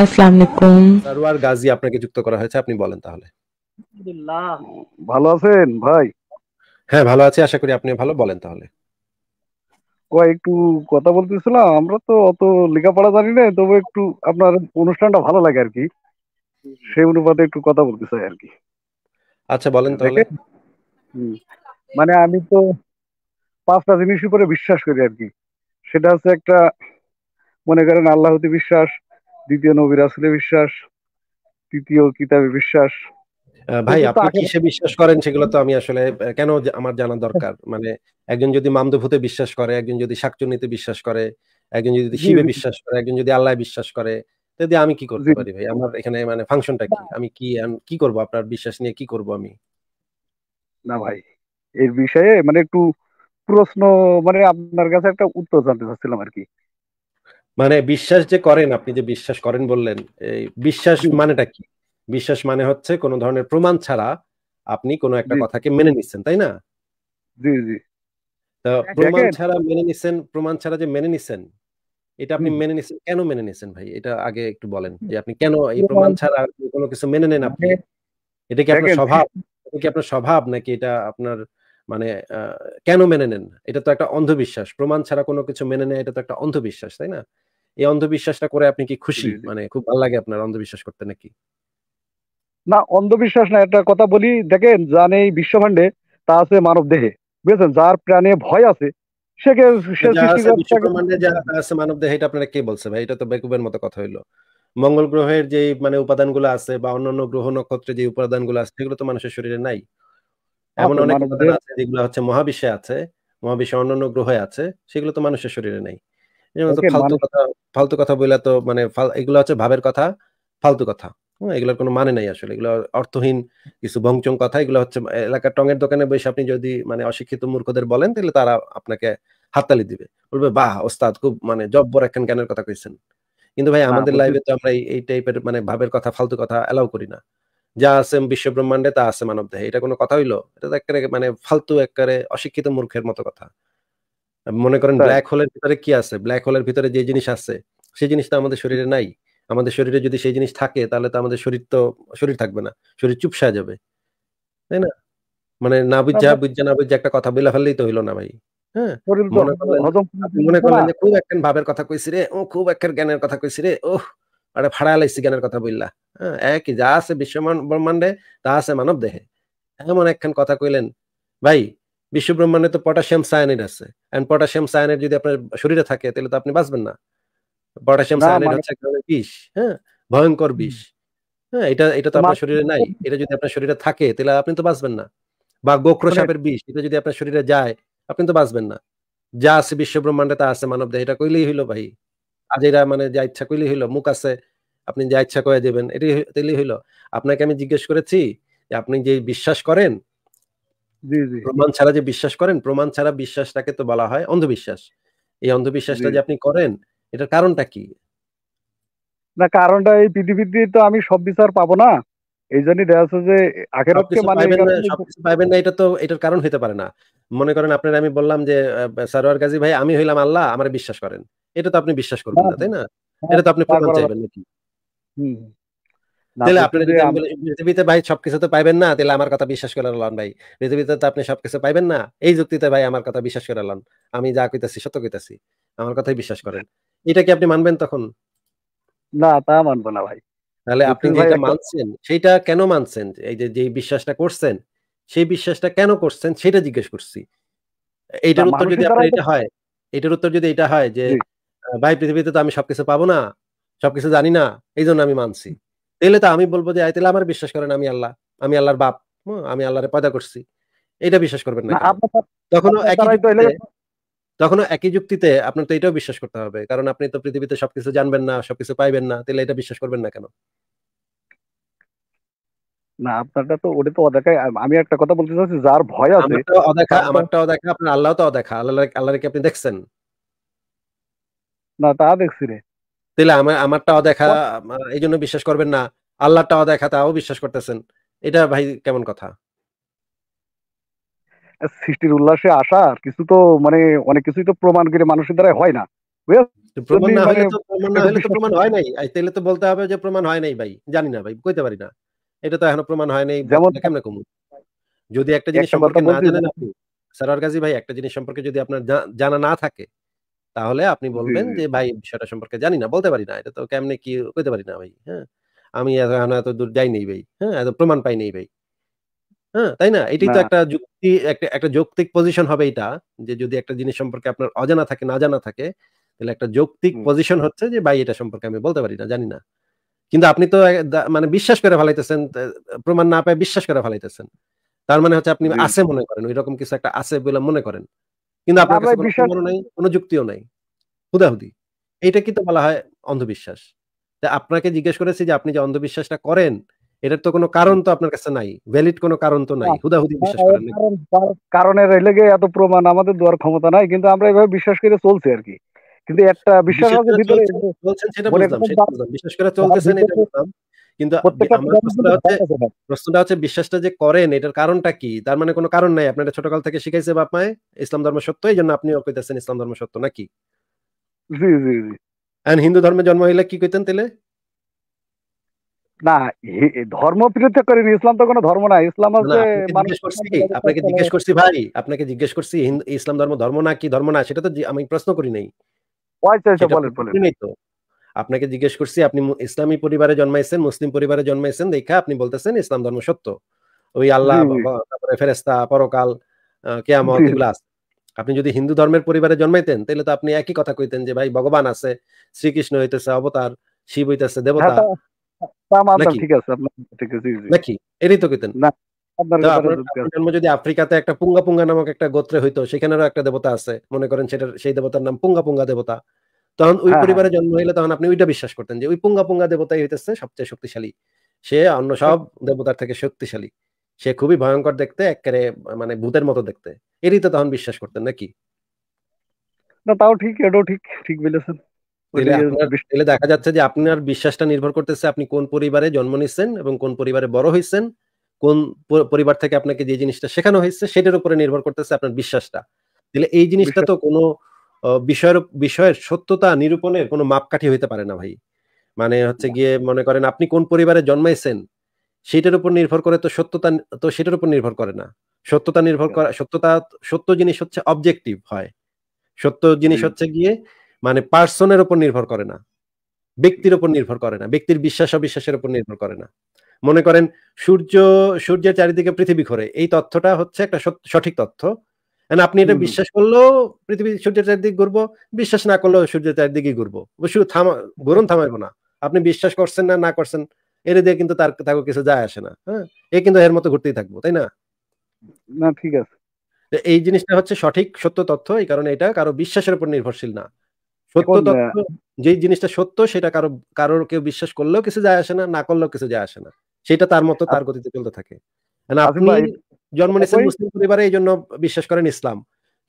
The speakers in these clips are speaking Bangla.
আসসালামু আলাইকুম সরওয়ার গাজী আপনাকে যুক্ত করা হয়েছে আপনি বলেন তাহলে আলহামদুলিল্লাহ ভালো আছেন ভাই হ্যাঁ ভালো আছি আশা করি আপনি ভালো বলেন তাহলে কয় একটু কথা বলতেছিলাম আমরা তো অত লেখাপড়া জানি না তবে একটু আপনার অনুষ্ঠানটা ভালো লাগে আর কি সেই অনুপাতে একটু কথা বলতে চাই আর কি আচ্ছা বলেন তাহলে মানে আমি তো পাঁচটা জিনিসের উপরে বিশ্বাস করি আর কি সেটা হচ্ছে একটা মনে করেন আল্লাহতে বিশ্বাস দ্বিতীয় নবী রাসুলে বিশ্বাস তৃতীয় কিতাবে বিশ্বাস ভাই আপনি কিসে বিশ্বাস করেন সেগুলো তো আমি আসলে কেন আমার জানা দরকার মানে একজন যদি মামদুভূতে বিশ্বাস করে একজন যদি শাকচুন্নিতে বিশ্বাস করে একজন যদি শিবে বিশ্বাস করে একজন যদি আল্লাহ বিশ্বাস করে তাহলে আমি কি করতে পারি ভাই আমার এখানে মানে ফাংশনটা কি আমি কি কি করব আপনার বিশ্বাস নিয়ে কি করব আমি না ভাই এর বিষয়ে মানে একটু প্রশ্ন মানে আপনার কাছে একটা উত্তর জানতে চাচ্ছিলাম আর কি মানে বিশ্বাস যে করেন আপনি যে বিশ্বাস করেন বললেন এই বিশ্বাস মানেটা কি বিশ্বাস মানে হচ্ছে কোনো ধরনের প্রমাণ ছাড়া আপনি কোনো একটা কথাকে মেনে নিচ্ছেন তাই না জি জি তো হ্যাঁ, প্রমাণ ছাড়া মেনে নিছেন প্রমাণ ছাড়া যে মেনে নিছেন এটা আপনি মেনে নিছেন কেন মেনে নিছেন ভাই এটা আগে একটু বলেন যে আপনি কেন এই প্রমাণ ছাড়া কোনো কিছু মেনে নেন আপনি এটা কি আপনার স্বভাব এটা কি আপনার স্বভাব নাকি এটা আপনার মানে কেন মেনে নেন এটা তো একটা অন্ধবিশ্বাস প্রমাণ ছাড়া কোনো কিছু মেনে নেয় এটা তো একটা অন্ধবিশ্বাস তাই না এই অন্ধবিশ্বাসটা করে আপনি কি খুশি মানে খুব ভালো লাগে আপনার অন্ধবিশ্বাস করতে নাকি না অন্ধবিশ্বাস না একটা কথা বলি দেখেন জানে এই বিশ্বভান্ডে তা আছে মানব দেহে বুঝেছেন যার প্রাণে ভয় আছে সে আছে মানব দেহে এটা আপনারা কে বলছে ভাই এটা তো বেকুবের মতো কথা হইলো মঙ্গল গ্রহের যে মানে উপাদানগুলো আছে বা অন্যান্য গ্রহ নক্ষত্রে যে উপাদানগুলো আছে সেগুলো তো মানুষের শরীরে নাই এমন অনেক উপাদান আছে যেগুলো হচ্ছে মহাবিশ্বে আছে মহাবিশ্বে অন্যান্য গ্রহে আছে সেগুলো তো মানুষের শরীরে নাই মানে ফালতু কথা বললে তো মানে এগুলো হচ্ছে ভাবের কথা ফালতু কথা এগুলোর কোনো মানে নাই আসলে এগুলো অর্থহীন কিছু ভংচং কথা এগুলো হচ্ছে এলাকার টঙের দোকানে বসে আপনি যদি মানে অশিক্ষিত মূর্খদের বলেন তাহলে তারা আপনাকে হাততালি দিবে বলবে বাহ ওস্তাদ খুব মানে জব্বর একখান জ্ঞানের কথা কইছেন কিন্তু ভাই আমাদের লাইভে তো আমরা এই টাইপের মানে ভাবের কথা ফালতু কথা এলাও করি না যা আছে বিশ্ব ব্রহ্মাণ্ডে তা আছে মানব দেহে এটা কোনো কথা হইলো এটা তো একেবারে মানে ফালতু একেবারে অশিক্ষিত মূর্খের মতো কথা মনে করেন ব্ল্যাক হোলের ভিতরে কি আছে ব্ল্যাক হোলের ভিতরে যে জিনিস আছে সেই জিনিসটা আমাদের শরীরে নাই আমাদের শরীরে যদি সেই জিনিস থাকে তাহলে তো আমাদের শরীর তো শরীর থাকবে না শরীর চুপসা যাবে তাই না মানে না বুঝা বুঝা না বুঝা একটা কথা বলে ফেললেই তো হইলো না ভাই হ্যাঁ? মনে করলেন যে খুব একখান ভাবের কথা কইছি রে ও খুব একখান জ্ঞানের কথা কইছি রে ওহ আরে ভাড়া লাইছি জ্ঞানের কথা বললা হ্যাঁ একই যা আছে বিশ্ব ব্রহ্মাণ্ডে তা আছে মানব দেহে এমন একখান কথা কইলেন ভাই বিশ্বব্রহ্মাণ্ডে তো পটাশিয়াম সায়ানাইড আছে এন্ড পটাশিয়াম সায়ানাইড যদি আপনার শরীরে থাকে তাহলে তো আপনি বাঁচবেন না পটাশিয়াম সায়ানাইড মানে- হচ্ছে এক ধরনের বিষ হ্যাঁ ভয়ঙ্কর বিষ হ্যাঁ এটা এটা তো আপনার শরীরে নাই এটা যদি আপনার শরীরে থাকে তাহলে আপনি তো বাঁচবেন না বা মানে- গোক্র সাপের বিষ এটা যদি আপনার শরীরে যায় আপনি তো বাঁচবেন না যা আছে বিশ্বব্রহ্মাণ্ডে তা আছে মানব দেহ এটা কইলেই হইলো ভাই আজ এরা মানে যা ইচ্ছা কইলেই হইলো মুখ আছে আপনি যা ইচ্ছা করে দেবেন এটাই তাইলেই হইলো আপনাকে আমি জিজ্ঞেস করেছি যে আপনি যে বিশ্বাস করেন প্রমাণ ছাড়া যে বিশ্বাস করেন প্রমাণ ছাড়া বিশ্বাসটাকে তো বলা হয় অন্ধবিশ্বাস এই অন্ধবিশ্বাসটা যে আপনি করেন এটার কারণটা কি না কারণটা এই পৃথিবীতে তো আমি সব বিচার পাবো না এই জন্য দেখা যাচ্ছে যে আখেরাতকে মানে পাবেন না এটা তো এটার কারণ হতে পারে না মনে করেন আপনার আমি বললাম যে সারোয়ার গাজী ভাই আমি হইলাম আল্লাহ আমার বিশ্বাস করেন এটা তো আপনি বিশ্বাস করবেন হ্যাঁ, না তাই না হ্যাঁ, এটা তো আপনি হ্যাঁ, প্রমাণ চাইবেন নাকি হুম পৃথিবীতে ভাই সবকিছু তো পাইবেন না তাহলে আমার কথা বিশ্বাস করে লন ভাই পৃথিবীতে তো আপনি সবকিছু পাইবেন না এই যুক্তিতে ভাই আমার কথা বিশ্বাস করে লন আমি যা কইতাছি সত্য কইতাছি আমার কথাই বিশ্বাস করেন এটা কি আপনি মানবেন তখন না তা মানবো না ভাই তাহলে আপনি যেটা মানছেন সেটা কেন মানছেন এই যে যে বিশ্বাসটা করছেন সেই বিশ্বাসটা কেন করছেন সেটা জিজ্ঞেস করছি এইটার উত্তর যদি আপনার এটা হয় এটার উত্তর যদি এটা হয় যে ভাই পৃথিবীতে তো আমি সবকিছু পাবো না সবকিছু জানি না এই জন্য আমি মানছি তাহলে তো আমি বলবো যে তাহলে আমার বিশ্বাস করেন আমি আল্লাহ আমি আল্লাহর বাপ আমি আল্লাহরে পয়দা করছি এটা বিশ্বাস করবেন না তখন তখনও একই যুক্তিতে আপনার তো এটাও বিশ্বাস করতে হবে কারণ আপনি তো পৃথিবীতে সবকিছু জানবেন না সবকিছু পাইবেন না তাহলে এটা বিশ্বাস করবেন না কেন না আপনারটা তো ওটা তো অদেখা আমি একটা কথা বলতে চাচ্ছি যার ভয় আছে অদেখা আমারটা অদেখা আপনার আল্লাহ তো অদেখা আল্লাহ আল্লাহকে আপনি দেখছেন না তা দেখছি রে তাহলে আমার আমারটা দেখা এই জন্য বিশ্বাস করবেন না আল্লাহটা দেখা তাও বিশ্বাস করতেছেন এটা ভাই কেমন কথা সৃষ্টির উল্লাসে আসা কিছু তো মানে অনেক কিছুই তো প্রমাণ করে মানুষের দ্বারা হয় না প্রমাণ হলে মানে না হলে হয় নাই তাহলে তো বলতে হবে যে প্রমাণ হয় নাই ভাই জানি না ভাই কইতে পারি না এটা তো এখনো প্রমাণ হয় নাই যেমন কমু যদি একটা জিনিস সম্পর্কে না জানেন আপনি স্যার ভাই একটা জিনিস সম্পর্কে যদি আপনার জানা না থাকে তাহলে আপনি বলবেন যে ভাই বিষয়টা সম্পর্কে জানি না বলতে পারি না এটা তো কেমনে কি কইতে পারি না ভাই হ্যাঁ আমি এত দূর যাই নেই ভাই হ্যাঁ এত প্রমাণ পাই নেই ভাই হ্যাঁ তাই না এটাই তো একটা যুক্তি একটা একটা যৌক্তিক পজিশন হবে এটা যে যদি একটা জিনিস সম্পর্কে আপনার অজানা থাকে না জানা থাকে তাহলে একটা যৌক্তিক পজিশন হচ্ছে যে ভাই এটা সম্পর্কে আমি বলতে পারি না জানি না কিন্তু আপনি তো মানে বিশ্বাস করে ফেলাইতেছেন প্রমাণ না পায় বিশ্বাস করে ফেলাইতেছেন তার মানে হচ্ছে আপনি আছে মনে করেন ওই রকম কিছু একটা আছে বলে মনে করেন কিন্তু আপনার কাছে কোনো নাই কোনো যুক্তিও নাই হুদাহুদি এটা কি তো বলা হয় অন্ধবিশ্বাস আপনাকে জিজ্ঞেস করেছি যে আপনি যে অন্ধবিশ্বাসটা করেন এটার তো কোনো কারণ তো আপনার কাছে নাই ভ্যালিড কোনো কারণ তো নাই হুদাহুদি বিশ্বাস করেন কারণে রইলে গিয়ে এত প্রমাণ আমাদের দেওয়ার ক্ষমতা নাই কিন্তু আমরা এভাবে বিশ্বাস করে চলছি আর কি কিন্তু একটা বিশ্বাস আছে ভিতরে বলছেন সেটা মানে বুঝলাম সেটা বুঝলাম বিশ্বাস করে চলতেছেন মানে এটা বুঝলাম কিন্তু প্রশ্নটা হচ্ছে বিশ্বাসটা যে করেন এটার কারণটা কি তার মানে কোনো কারণ নাই আপনারা ছোটকাল থেকে শিখাইছে বাপ মায়ে ইসলাম ধর্ম সত্য এই জন্য আপনিও কইতেছেন ইসলাম ধর্ম সত্য নাকি জি জি জি এন্ড হিন্দু ধর্মে জন্ম হইলে কি কইতেন তাহলে না ধর্ম পৃথক ইসলাম তো কোনো ধর্ম না ইসলাম হচ্ছে আপনাকে জিজ্ঞেস করছি ভাই আপনাকে জিজ্ঞেস করছি ইসলাম ধর্ম ধর্ম না কি ধর্ম না সেটা তো আমি প্রশ্ন করি নাই আচ্ছা, আচ্ছা, বলেন বলেন আপনাকে জিজ্ঞেস করছি আপনি ইসলামী পরিবারে জন্মাইছেন মুসলিম পরিবারে জন্মাইছেন দেখা আপনি বলতেছেন ইসলাম ধর্ম সত্য ওই আল্লাহ তারপরে ফেরেস্তা পরকাল কেয়ামত এগুলো আপনি যদি হিন্দু ধর্মের পরিবারে জন্মাইতেন তাহলে তো আপনি একই কথা কইতেন যে ভাই ভগবান আছে শ্রীকৃষ্ণ হইতেছে অবতার শিব হইতেছে দেবতা হ্যাঁ, নাকি এটাই তো কইতেন যদি আফ্রিকাতে একটা পুঙ্গা পুঙ্গা নামক একটা গোত্রে হইতো সেখানেরও একটা দেবতা আছে মনে করেন সেটার সেই দেবতার নাম পুঙ্গা পুঙ্গা দেবতা তখন ওই হ্যাঁ, হ্যাঁ। পরিবারে জন্ম হইলে তখন আপনি ওইটা বিশ্বাস করতেন যে ওই পুঙ্গা পুঙ্গা দেবতাই হইতেছে সবচেয়ে শক্তিশালী সে অন্য সব দেবতার থেকে শক্তিশালী সে খুবই ভয়ঙ্কর দেখতে একেবারে মানে ভূতের মতো দেখতে এরই তো তখন বিশ্বাস করতেন নাকি না তাও ঠিক এটাও ঠিক ঠিক বলেছেন দেখা যাচ্ছে যে আপনার বিশ্বাসটা নির্ভর করতেছে আপনি কোন পরিবারে জন্ম নিচ্ছেন এবং কোন পরিবারে বড় হয়েছেন কোন পরিবার থেকে আপনাকে যে জিনিসটা শেখানো হয়েছে সেটার উপরে নির্ভর করতেছে আপনার বিশ্বাসটা তাহলে এই জিনিসটা তো কোনো বিষয়ের বিষয়ের সত্যতা নিরূপণের কোনো মাপকাঠি হইতে পারে না ভাই মানে হচ্ছে গিয়ে মনে করেন আপনি কোন পরিবারে জন্মাইছেন সেটার উপর নির্ভর করে তো সত্যতা তো সেটার উপর নির্ভর করে না সত্যতা নির্ভর করা সত্যতা সত্য জিনিস হচ্ছে অবজেক্টিভ হয় সত্য জিনিস হচ্ছে গিয়ে মানে পার্সনের উপর নির্ভর করে না ব্যক্তির উপর নির্ভর করে না ব্যক্তির বিশ্বাস অবিশ্বাসের উপর নির্ভর করে না মনে করেন সূর্য সূর্যের চারিদিকে পৃথিবী ঘোরে এই তথ্যটা হচ্ছে একটা সঠিক তথ্য কারণ আপনি এটা বিশ্বাস করলেও পৃথিবী সূর্যের চারিদিকে ঘুরবো বিশ্বাস না করলেও সূর্যের চারিদিকে ঘুরবো শুধু থামা ঘুরন থামাইবো না আপনি বিশ্বাস করছেন না না করছেন এর দিয়ে কিন্তু তার তাকে কিছু যায় আসে না হ্যাঁ এ কিন্তু এর মতো ঘুরতেই থাকবো তাই না না ঠিক আছে এই জিনিসটা হচ্ছে সঠিক সত্য তথ্য এই কারণে এটা কারো বিশ্বাসের উপর নির্ভরশীল না সত্য তথ্য যে জিনিসটা সত্য সেটা কারো কারোর কেউ বিশ্বাস করলেও কিছু যায় আসে না না করলেও কিছু যায় আসে না সেটা তার মতো তার গতিতে চলতে থাকে আচ্ছা আপনি জন্ম নিয়েছেন মুসলিম পরিবারে এই জন্য বিশ্বাস করেন ইসলাম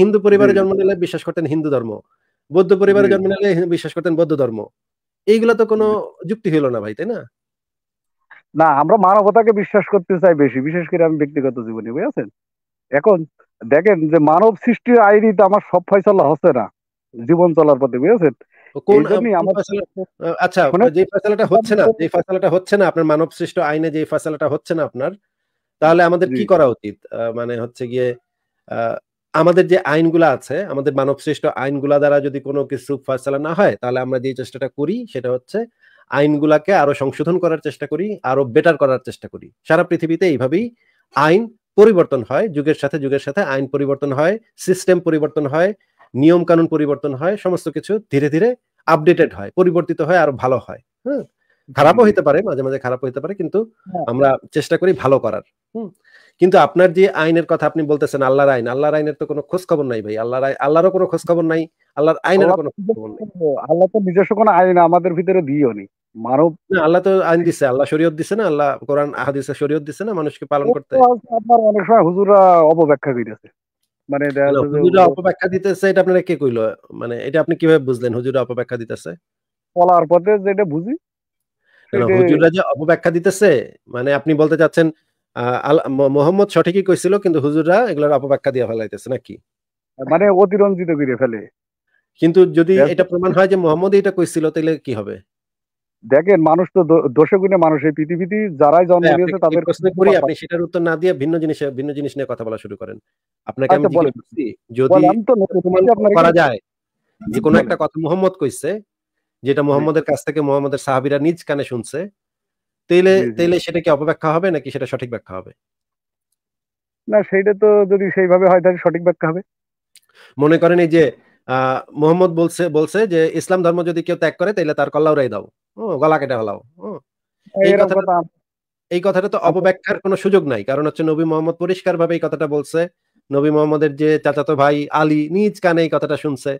হিন্দু পরিবারে জন্ম নিলে বিশ্বাস করতেন হিন্দু ধর্ম বৌদ্ধ পরিবারে জন্ম নিলে বিশ্বাস করতেন বৌদ্ধ ধর্ম এইগুলা তো কোনো যুক্তি হইল না ভাই তাই না না আমরা মানবতাকে বিশ্বাস করতে চাই বেশি বিশেষ করে আমি ব্যক্তিগত জীবনে বুঝেছেন এখন দেখেন যে মানব সৃষ্টির তো আমার সব ফয়সালা হচ্ছে না জীবন চলার পথে বুঝেছেন আচ্ছা যে ফয়সালাটা হচ্ছে না যে ফয়সালাটা হচ্ছে না আপনার মানব সৃষ্ট আইনে যে ফয়সালাটা হচ্ছে না আপনার তাহলে আমাদের কি করা উচিত মানে হচ্ছে গিয়ে আমাদের যে আইনগুলো আছে আমাদের মানব আইনগুলা দ্বারা যদি কোনো কিছু ফয়সলা না হয় তাহলে আমরা যে চেষ্টাটা করি সেটা হচ্ছে আইনগুলাকে আরো সংশোধন করার চেষ্টা করি আরো বেটার করার চেষ্টা করি সারা পৃথিবীতে এইভাবেই আইন পরিবর্তন হয় যুগের সাথে যুগের সাথে আইন পরিবর্তন হয় সিস্টেম পরিবর্তন হয় নিয়ম কানুন পরিবর্তন হয় সমস্ত কিছু ধীরে ধীরে আপডেটেড হয় পরিবর্তিত হয় আর ভালো হয় হ্যাঁ খারাপও হইতে পারে মাঝে মাঝে খারাপ হইতে পারে কিন্তু হ্যাঁ। আমরা চেষ্টা করি ভালো করার কিন্তু আপনার যে আইনের কথা আপনি বলতেছেন আল্লাহর আইন আল্লাহর আইনের তো কোনো খোঁজ খবর নাই ভাই আল্লাহর আল্লাহরও কোনো খোঁজ খবর নাই আল্লাহর আইনের কোনো খোঁজ খবর নাই আল্লাহ তো নিজস্ব কোনো আইন আমাদের ভিতরে দিও নি মানব আল্লাহ তো আইন দিছে আল্লাহ শরীয়ত দিছে না আল্লাহ কোরআন হাদিসে শরীয়ত দিছে না মানুষকে পালন করতে আপনার অনেক সময় হুজুরা অপব্যাখ্যা কইতেছে মানে হুজুরা অপব্যাখ্যা দিতেছে এটা আপনারা কে কইলো মানে এটা আপনি কিভাবে বুঝলেন হুজুরা অপব্যাখ্যা দিতেছে বলার পথে যেটা বুঝি হুজুররা যে অপব্যাখ্যা দিতেছে মানে আপনি বলতে চাচ্ছেন মোহাম্মদ সঠিকই কইছিল কিন্তু হুজুররা এগুলোর অপব্যাখ্যা দিয়ে ফেলাইতেছে নাকি মানে অতিরঞ্জিত করে ফেলে কিন্তু যদি এটা প্রমাণ হয় যে মোহাম্মদ এটা কইছিল তাহলে কি হবে দেখেন মানুষ তো দোষে গুণে মানুষ এই পৃথিবীতে যারাই জন্ম নিয়েছে তাদের প্রশ্ন করি আপনি সেটার উত্তর না দিয়ে ভিন্ন জিনিস ভিন্ন জিনিস নিয়ে কথা বলা শুরু করেন আপনাকে আচ্ছা, আমি যদি করা যায় যে কোনো একটা কথা মোহাম্মদ কইছে যেটা মোহাম্মদের কাছ থেকে মোহাম্মদের সাহাবিরা নিজ কানে শুনছে তেলে তেলে সেটা কি অপব্যাখ্যা হবে নাকি সেটা সঠিক ব্যাখ্যা হবে না সেটা তো যদি সেইভাবে হয় তাহলে সঠিক ব্যাখ্যা হবে মনে করেন এই যে মোহাম্মদ বলছে বলছে যে ইসলাম ধর্ম যদি কেউ ত্যাগ করে তাহলে তার কল্লাও রাই দাও গলা কেটে হলাও এই কথাটা তো আচ্ছা। অপব্যাখ্যার কোনো সুযোগ নাই কারণ হচ্ছে নবী মোহাম্মদ পরিষ্কার ভাবে এই কথাটা বলছে নবী মোহাম্মদের যে চাচাতো ভাই আলী নিজ কানে এই কথাটা শুনছে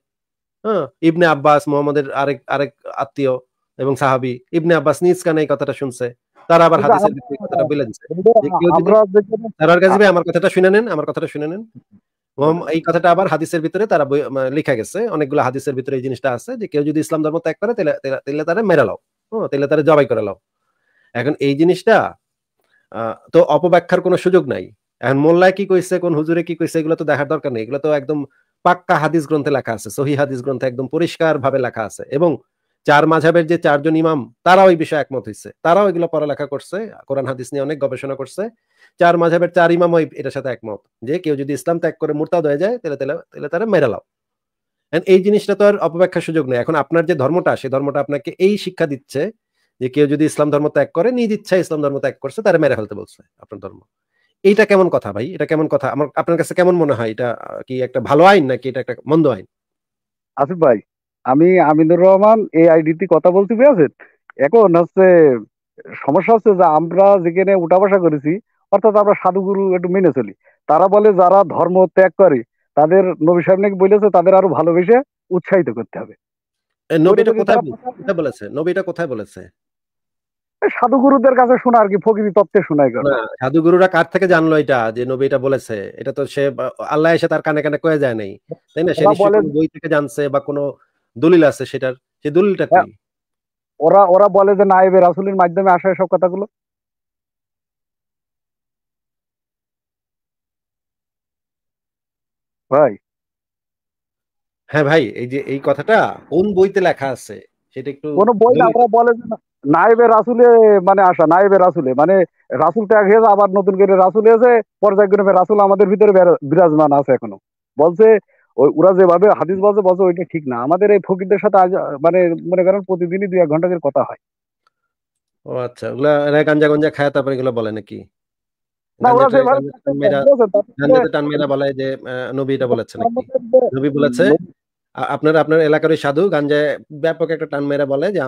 হ্যাঁ, ইবনে আব্বাস মোহাম্মদের আরেক আরেক আত্মীয় এবং সাহাবি ইবনে আব্বাস নিজ কানে এই কথাটা শুনছে তারা আবার হাদিসের ভিত্তিতে কথাটা তারার কাছে ভাই আমার কথাটা শুনে নেন আমার কথাটা শুনে নেন এই কথাটা আবার হাদিসের ভিতরে তারা লেখা গেছে অনেকগুলো হাদিসের ভিতরে এই জিনিসটা আছে যে কেউ যদি ইসলাম ধর্ম ত্যাগ করে তাহলে তারা মেরে লাও হ্যাঁ তাহলে তারা জবাই করে লাও এখন এই জিনিসটা তো অপব্যাখ্যার কোনো সুযোগ নাই এখন মোল্লায় কি কইছে কোন হুজুরে কি কইছে এগুলো তো দেখার দরকার নেই এগুলো তো একদম পাক্কা হাদিস গ্রন্থে লেখা আছে সহি হাদিস গ্রন্থে একদম পরিষ্কার ভাবে লেখা আছে এবং চার মাঝাবের যে চারজন ইমাম তারাও এই বিষয়ে একমত হয়েছে তারাও এগুলো পড়ালেখা করছে কোরআন হাদিস নিয়ে অনেক গবেষণা করছে চার মাঝাবের চার ইমামও এটার সাথে একমত যে কেউ যদি ইসলাম ত্যাগ করে মুরতাদ হয়ে যায় তাহলে তাহলে তারা মেরে লাও এই জিনিসটা তো আর অপব্যাখ্যার সুযোগ নেই এখন আপনার যে ধর্মটা সেই ধর্মটা আপনাকে এই শিক্ষা দিচ্ছে যে কেউ যদি ইসলাম ধর্ম ত্যাগ করে নিজ ইচ্ছা ইসলাম ধর্ম ত্যাগ করছে তারা মেরে ফেলতে বলছে আপনার ধর্ম এইটা কেমন কথা ভাই এটা কেমন কথা আমার আপনার কাছে কেমন মনে হয় এটা কি একটা ভালো আইন নাকি এটা একটা মন্দ আইন আসিফ ভাই আমি আমিনুর রহমান এই আইডিটি কথা বলতে পেরেছেন এখন হচ্ছে সমস্যা হচ্ছে যে আমরা যেখানে উঠা বসা করেছি অর্থাৎ আমরা সাধুগুরু একটু মেনে চলি তারা বলে যারা ধর্ম ত্যাগ করে তাদের নবী সাহেব নাকি বলেছে তাদের আরো ভালোবেসে উৎসাহিত করতে হবে নবীটা কোথায় বলেছে নবীটা কোথায় বলেছে সাধুগুরুদের কাছে শোনা আর কি ফকিরি তত্ত্বে শোনাই হ্যাঁ, সাধুগুরুরা কার থেকে জানলো এটা যে নবী এটা বলেছে এটা তো সে আল্লাহ এসে তার কানে কানে কয়ে যায় নাই তাই না সে বই থেকে জানছে বা কোনো দলিল আছে সেটার দলিলটা কি হ্যাঁ। ওরা ওরা বলে যে রাসুলের মাধ্যমে আসা এসব কথাগুলো ভাই হ্যাঁ ভাই এই যে এই কথাটা কোন বইতে লেখা আছে সেটা একটু কোন বই না ওরা বলে যে নাইবে রাসুলে মানে আসা নাইবে রাসুলে মানে রাসুল ত্যাগ হয়েছে আবার নতুন করে রাসুল এসে পর্যায়ক্রমে রাসুল আমাদের ভিতরে বিরাজমান আছে এখনো বলছে ওই ওরা যেভাবে হাদিস বলছে বলছে ওইটা ঠিক না আমাদের এই ফকিরদের সাথে আজ মানে মনে করেন প্রতিদিনই দুই এক ঘন্টা করে কথা হয় ও আচ্ছা ওগুলা এরা গাঞ্জা গঞ্জা খায় তারপরে এগুলো বলে নাকি বলে যে নবী বলেছে নাকি নবী বলেছে আপনার আপনার এলাকার ওই সাধু গাঞ্জায় ব্যাপক একটা টান মেরা বলে যে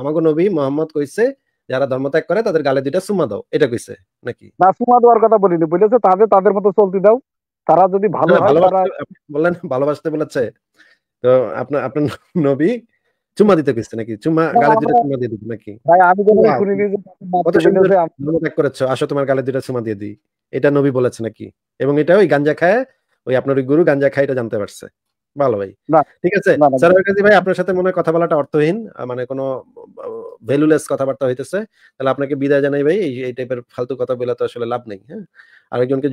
আমাগো নবী মোহাম্মদ কইছে যারা ধর্ম ত্যাগ করে তাদের গালে দুইটা সুমা দাও এটা কইছে নাকি না সুমা দেওয়ার কথা বলিনি বলেছে তাদের তাদের মতো চলতে দাও তারা যদি ভালো বললেন ভালোবাসতে বলেছে তো আপনার আপনার নবী চুমা দিতে কইছে নাকি চুমা গালে দুইটা চুমা দিয়ে দিতে নাকি ভাই আমি কোনো শুনিনি যে কত সুন্দর ত্যাগ করেছো আসো তোমার গালে দুইটা চুমা দিয়ে দিই এটা নবী বলেছে নাকি এবং এটা ওই গাঞ্জা খায় ওই আপনার ওই গুরু গাঞ্জা খায় এটা জানতে পারছে ভালো ভাই ঠিক আছে স্যার ভাই আপনার সাথে মনে হয় কথা বলাটা অর্থহীন মানে কোনো ভ্যালুলেস কথাবার্তা হইতেছে তাহলে আপনাকে বিদায় জানাই ভাই এই টাইপের ফালতু কথা বলে তো আসলে লাভ নেই হ্যাঁ আরেকজনকে